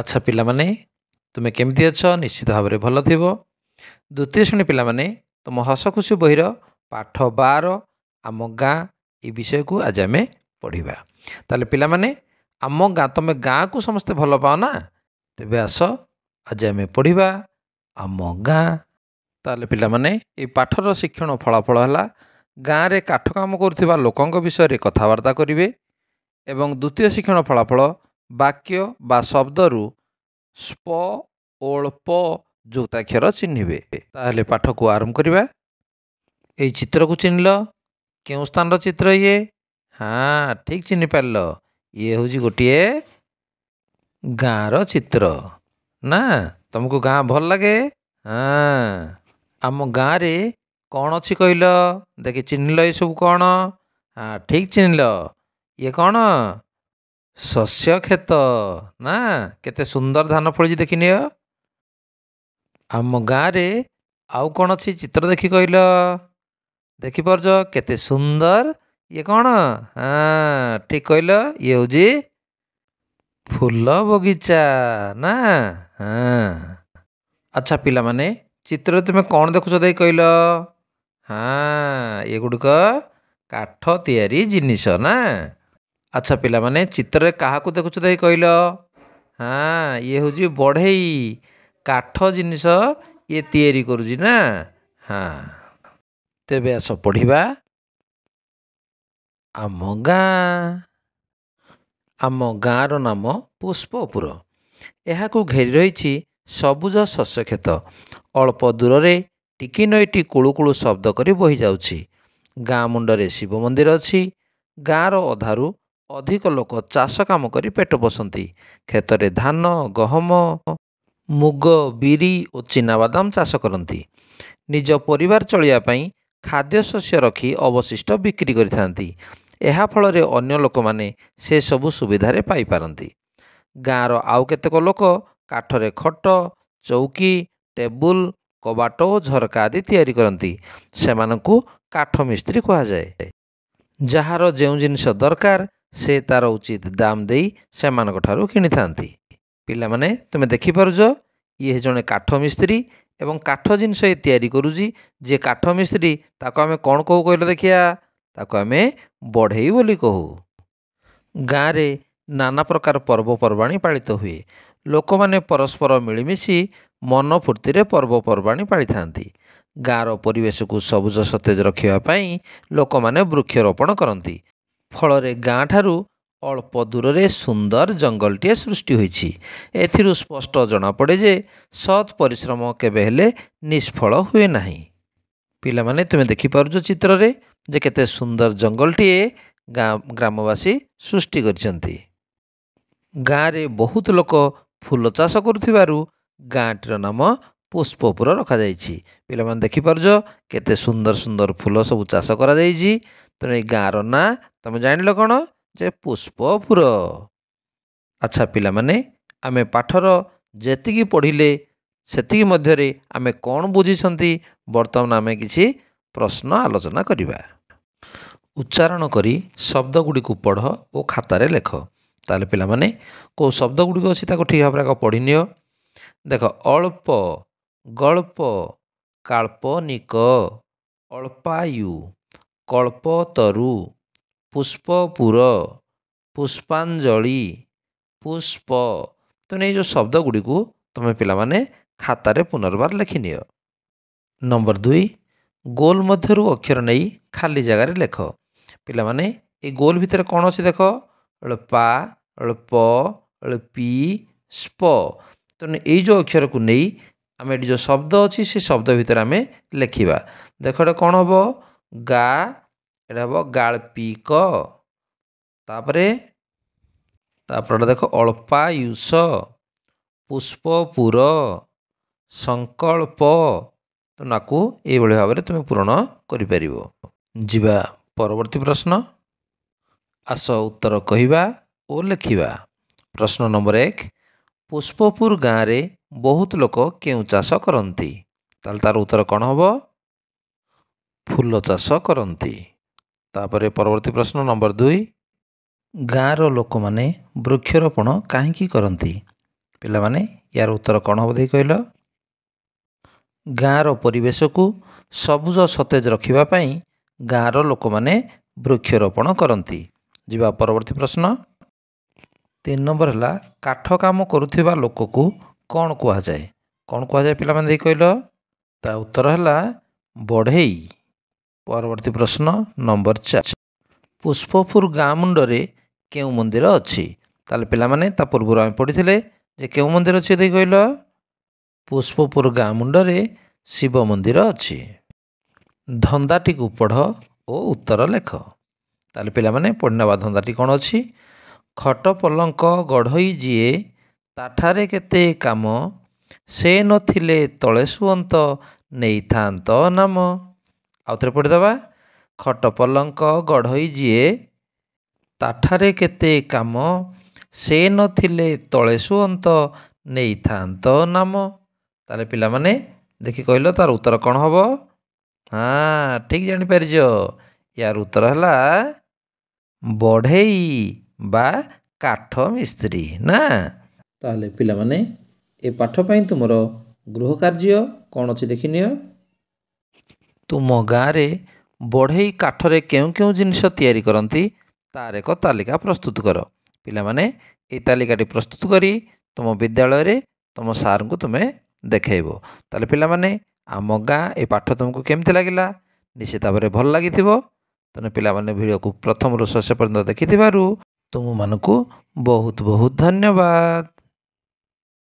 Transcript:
ଆଚ୍ଛା ପିଲାମାନେ ତୁମେ କେମିତି ଅଛ ନିଶ୍ଚିତ ଭାବରେ ଭଲ ଥିବ ଦ୍ୱିତୀୟ ଶ୍ରେଣୀ ପିଲାମାନେ ତୁମ ହସ ଖୁସି ବହିର ପାଠ ବାର ଆମ ଗାଁ ଏ ବିଷୟକୁ ଆଜି ଆମେ ପଢ଼ିବା ତାହେଲେ ପିଲାମାନେ ଆମ ଗାଁ ତୁମେ ଗାଁକୁ ସମସ୍ତେ ଭଲ ପାଅ ନା ତେବେ ଆସ ଆଜି ଆମେ ପଢ଼ିବା ଆମ ଗାଁ ତାହେଲେ ପିଲାମାନେ ଏ ପାଠର ଶିକ୍ଷଣ ଫଳାଫଳ ହେଲା ଗାଁରେ କାଠ କାମ କରୁଥିବା ଲୋକଙ୍କ ବିଷୟରେ କଥାବାର୍ତ୍ତା କରିବେ ଏବଂ ଦ୍ୱିତୀୟ ଶିକ୍ଷଣ ଫଳାଫଳ ବାକ୍ୟ ବା ଶବ୍ଦରୁ ସ୍ପ ଓଳ୍ପ ଯୁକ୍ତାକ୍ଷର ଚିହ୍ନିବେ ତାହେଲେ ପାଠକୁ ଆରମ୍ଭ କରିବା ଏଇ ଚିତ୍ରକୁ ଚିହ୍ନିଲ କେଉଁ ସ୍ଥାନର ଚିତ୍ର ଇଏ ହଁ ଠିକ୍ ଚିହ୍ନି ପାରିଲ ଇଏ ହେଉଛି ଗୋଟିଏ ଗାଁର ଚିତ୍ର ନା ତମକୁ ଗାଁ ଭଲ ଲାଗେ ହଁ ଆମ ଗାଁରେ କ'ଣ ଅଛି କହିଲ ଦେଖି ଚିହ୍ନିଲ ଏସବୁ କ'ଣ ହଁ ଠିକ୍ ଚିହ୍ନିଲ ଇଏ କ'ଣ ଶସ୍ୟ କ୍ଷେତ ନା କେତେ ସୁନ୍ଦର ଧାନ ଫଳିଛି ଦେଖିନିଅ ଆମ ଗାଁରେ ଆଉ କ'ଣ ଅଛି ଚିତ୍ର ଦେଖି କହିଲ ଦେଖିପାରୁଛ କେତେ ସୁନ୍ଦର ଇଏ କ'ଣ ହଁ ଠିକ୍ କହିଲ ଇଏ ହେଉଛି ଫୁଲ ବଗିଚା ନା ହଁ ଆଚ୍ଛା ପିଲାମାନେ ଚିତ୍ରରେ ତୁମେ କ'ଣ ଦେଖୁଛ ଦେଇ କହିଲ ହଁ ଏଗୁଡ଼ିକ କାଠ ତିଆରି ଜିନିଷ ନା ଆଚ୍ଛା ପିଲାମାନେ ଚିତ୍ରରେ କାହାକୁ ଦେଖୁଛୁ ଦେଇ କହିଲ ହଁ ଇଏ ହେଉଛି ବଢ଼େଇ କାଠ ଜିନିଷ ଇଏ ତିଆରି କରୁଛି ନା ହଁ ତେବେ ଆସ ପଢ଼ିବା ଆମ ଗାଁ ଆମ ଗାଁର ନାମ ପୁଷ୍ପପୁର ଏହାକୁ ଘେରି ରହିଛି ସବୁଜ ଶସ୍ୟକ୍ଷେତ ଅଳ୍ପ ଦୂରରେ ଟିକି ନଈଟି କୁଳୁକୁଳୁ ଶବ୍ଦ କରି ବହିଯାଉଛି ଗାଁ ମୁଣ୍ଡରେ ଶିବ ମନ୍ଦିର ଅଛି ଗାଁର ଅଧାରୁ ଅଧିକ ଲୋକ ଚାଷ କାମ କରି ପେଟ ପୋଷନ୍ତି କ୍ଷେତରେ ଧାନ ଗହମ ମୁଗ ବିରି ଓ ଚିନାବାଦାମ ଚାଷ କରନ୍ତି ନିଜ ପରିବାର ଚଳିବା ପାଇଁ ଖାଦ୍ୟଶସ୍ୟ ରଖି ଅବଶିଷ୍ଟ ବିକ୍ରି କରିଥାନ୍ତି ଏହାଫଳରେ ଅନ୍ୟ ଲୋକମାନେ ସେସବୁ ସୁବିଧାରେ ପାଇପାରନ୍ତି ଗାଁର ଆଉ କେତେକ ଲୋକ କାଠରେ ଖଟ ଚୌକି ଟେବୁଲ କବାଟ ଓ ଝରକା ଆଦି ତିଆରି କରନ୍ତି ସେମାନଙ୍କୁ କାଠ ମିସ୍ତ୍ରୀ କୁହାଯାଏ ଯାହାର ଯେଉଁ ଜିନିଷ ଦରକାର ସେ ତା'ର ଉଚିତ ଦାମ ଦେଇ ସେମାନଙ୍କଠାରୁ କିଣିଥାନ୍ତି ପିଲାମାନେ ତୁମେ ଦେଖିପାରୁଛ ଇଏ ଜଣେ କାଠ ମିସ୍ତ୍ରୀ ଏବଂ କାଠ ଜିନିଷ ଏ ତିଆରି କରୁଛି ଯେ କାଠ ମିସ୍ତ୍ରୀ ତାକୁ ଆମେ କ'ଣ କହୁ କହିଲେ ଦେଖିବା ତାକୁ ଆମେ ବଢ଼େଇ ବୋଲି କହୁ ଗାଁରେ ନାନା ପ୍ରକାର ପର୍ବପର୍ବାଣି ପାଳିତ ହୁଏ ଲୋକମାନେ ପରସ୍ପର ମିଳିମିଶି ମନ ଫୁର୍ତ୍ତିରେ ପର୍ବପର୍ବାଣି ପାଳିଥାନ୍ତି ଗାଁର ପରିବେଶକୁ ସବୁଜ ସତେଜ ରଖିବା ପାଇଁ ଲୋକମାନେ ବୃକ୍ଷରୋପଣ କରନ୍ତି ଫଳରେ ଗାଁ ଠାରୁ ଅଳ୍ପ ଦୂରରେ ସୁନ୍ଦର ଜଙ୍ଗଲଟିଏ ସୃଷ୍ଟି ହୋଇଛି ଏଥିରୁ ସ୍ପଷ୍ଟ ଜଣାପଡ଼େ ଯେ ସତ୍ ପରିଶ୍ରମ କେବେ ହେଲେ ନିଷ୍ଫଳ ହୁଏ ନାହିଁ ପିଲାମାନେ ତୁମେ ଦେଖିପାରୁଛ ଚିତ୍ରରେ ଯେ କେତେ ସୁନ୍ଦର ଜଙ୍ଗଲଟିଏ ଗାଁ ଗ୍ରାମବାସୀ ସୃଷ୍ଟି କରିଛନ୍ତି ଗାଁରେ ବହୁତ ଲୋକ ଫୁଲ ଚାଷ କରୁଥିବାରୁ ଗାଁଟିର ନାମ ପୁଷ୍ପପୁର ରଖାଯାଇଛି ପିଲାମାନେ ଦେଖିପାରୁଛ କେତେ ସୁନ୍ଦର ସୁନ୍ଦର ଫୁଲ ସବୁ ଚାଷ କରାଯାଇଛି ତେଣୁ ଏଇ ଗାଁର ନାଁ ତୁମେ ଜାଣିଲ କ'ଣ ଯେ ପୁଷ୍ପପୁର ଆଚ୍ଛା ପିଲାମାନେ ଆମେ ପାଠର ଯେତିକି ପଢ଼ିଲେ ସେତିକି ମଧ୍ୟରେ ଆମେ କ'ଣ ବୁଝିଛନ୍ତି ବର୍ତ୍ତମାନ ଆମେ କିଛି ପ୍ରଶ୍ନ ଆଲୋଚନା କରିବା ଉଚ୍ଚାରଣ କରି ଶବ୍ଦଗୁଡ଼ିକୁ ପଢ଼ ଓ ଖାତାରେ ଲେଖ ତାହେଲେ ପିଲାମାନେ କେଉଁ ଶବ୍ଦଗୁଡ଼ିକ ଅଛି ତାକୁ ଠିକ୍ ଭାବରେ ଆଗ ପଢ଼ିନିଅ ଦେଖ ଅଳ୍ପ ଗଳ୍ପ କାଳ୍ପନିକ ଅଳ୍ପାୟୁ କଳ୍ପତରୁ পুষ্পপুর ପୁଷ୍ପାଞ୍ଜଳି ପୁଷ୍ପ ତେଣୁ ଏଇ ଯେଉଁ ଶବ୍ଦ ଗୁଡ଼ିକୁ ତୁମେ ପିଲାମାନେ ଖାତାରେ ପୁନର୍ବାର ଲେଖିନିଅ ନମ୍ବର ଦୁଇ ଗୋଲ୍ ମଧ୍ୟରୁ ଅକ୍ଷର ନେଇ ଖାଲି ଜାଗାରେ ଲେଖ ପିଲାମାନେ ଏଇ ଗୋଲ୍ ଭିତରେ କ'ଣ ଅଛି ଦେଖ ଏଳ ପା ଏଳ ପ ଏଳ ପି ସ୍ପ ତେଣୁ ଏଇ ଯେଉଁ ଅକ୍ଷରକୁ ନେଇ ଆମେ ଏଠି ଯେଉଁ ଶବ୍ଦ ଅଛି ସେ ଶବ୍ଦ ଭିତରେ ଆମେ ଲେଖିବା ଦେଖ ଏଇଟା କ'ଣ ହେବ ଗା ଏଇଟା ହେବ ଗାଳ୍ପିକ ତାପରେ ତାପରେ ତାପରଟା ଦେଖ ଅଳ୍ପାୟୁଷ ପୁଷ୍ପପୁର ସଂକଳ୍ପ ନାକୁ ଏଇଭଳି ଭାବରେ ତୁମେ ପୂରଣ କରିପାରିବ ଯିବା ପରବର୍ତ୍ତୀ ପ୍ରଶ୍ନ ଆସ ଉତ୍ତର କହିବା ଓ ଲେଖିବା ପ୍ରଶ୍ନ ନମ୍ବର ଏକ ପୁଷ୍ପପୁର ଗାଁରେ ବହୁତ ଲୋକ କେଉଁ ଚାଷ କରନ୍ତି ତାହେଲେ ତା'ର ଉତ୍ତର କ'ଣ ହେବ ଫୁଲ ଚାଷ କରନ୍ତି ତାପରେ ପରବର୍ତ୍ତୀ ପ୍ରଶ୍ନ ନମ୍ବର ଦୁଇ ଗାଁର ଲୋକମାନେ ବୃକ୍ଷରୋପଣ କାହିଁକି କରନ୍ତି ପିଲାମାନେ ଏହାର ଉତ୍ତର କ'ଣ ହେବ ଦେଇ କହିଲ ଗାଁର ପରିବେଶକୁ ସବୁଜ ସତେଜ ରଖିବା ପାଇଁ ଗାଁର ଲୋକମାନେ ବୃକ୍ଷରୋପଣ କରନ୍ତି ଯିବା ପରବର୍ତ୍ତୀ ପ୍ରଶ୍ନ ତିନି ନମ୍ବର ହେଲା କାଠ କାମ କରୁଥିବା ଲୋକକୁ କ'ଣ କୁହାଯାଏ କ'ଣ କୁହାଯାଏ ପିଲାମାନେ ଦେଇ କହିଲ ତା ଉତ୍ତର ହେଲା ବଢ଼େଇ ପରବର୍ତ୍ତୀ ପ୍ରଶ୍ନ ନମ୍ବର ଚାରି ପୁଷ୍ପପୁର ଗାଁ ମୁଣ୍ଡରେ କେଉଁ ମନ୍ଦିର ଅଛି ତାହେଲେ ପିଲାମାନେ ତା ପୂର୍ବରୁ ଆମେ ପଢ଼ିଥିଲେ ଯେ କେଉଁ ମନ୍ଦିର ଅଛି ଯଦି କହିଲ ପୁଷ୍ପପୁର ଗାଁ ମୁଣ୍ଡରେ ଶିବ ମନ୍ଦିର ଅଛି ଧନ୍ଦାଟିକୁ ପଢ଼ ଓ ଉତ୍ତର ଲେଖ ତାହେଲେ ପିଲାମାନେ ପଢ଼ିନେବା ଧନ୍ଦାଟି କ'ଣ ଅଛି ଖଟପଲଙ୍କ ଗଢ଼ଇ ଯିଏ ତାଠାରେ କେତେ କାମ ସେ ନଥିଲେ ତଳେ ସୁଅନ୍ତ ନେଇଥାନ୍ତ ନାମ ଆଉ ଥରେ ପଢ଼ିଦେବା ଖଟ ପଲଙ୍କ ଗଢ଼ଇ ଯିଏ ତାଠାରେ କେତେ କାମ ସେ ନଥିଲେ ତଳେ ସୁଅନ୍ତ ନେଇଥାନ୍ତ ନାମ ତାହେଲେ ପିଲାମାନେ ଦେଖି କହିଲ ତାର ଉତ୍ତର କ'ଣ ହେବ ହଁ ଠିକ୍ ଜାଣିପାରିଛ ୟାର ଉତ୍ତର ହେଲା ବଢ଼େଇ ବା କାଠ ମିସ୍ତ୍ରୀ ନା ତାହେଲେ ପିଲାମାନେ ଏ ପାଠ ପାଇଁ ତୁମର ଗୃହ କାର୍ଯ୍ୟ କ'ଣ ଅଛି ଦେଖିନିଅ ତୁମ ଗାଁରେ ବଢ଼େଇ କାଠରେ କେଉଁ କେଉଁ ଜିନିଷ ତିଆରି କରନ୍ତି ତା'ର ଏକ ତାଲିକା ପ୍ରସ୍ତୁତ କର ପିଲାମାନେ ଏହି ତାଲିକାଟି ପ୍ରସ୍ତୁତ କରି ତୁମ ବିଦ୍ୟାଳୟରେ ତୁମ ସାର୍ଙ୍କୁ ତୁମେ ଦେଖାଇବ ତାହେଲେ ପିଲାମାନେ ଆମ ଗାଁ ଏ ପାଠ ତୁମକୁ କେମିତି ଲାଗିଲା ନିଶ୍ଚିତ ଭାବରେ ଭଲ ଲାଗିଥିବ ତେଣୁ ପିଲାମାନେ ଭିଡ଼ିଓକୁ ପ୍ରଥମରୁ ଶେଷ ପର୍ଯ୍ୟନ୍ତ ଦେଖିଥିବାରୁ ତୁମମାନଙ୍କୁ ବହୁତ ବହୁତ ଧନ୍ୟବାଦ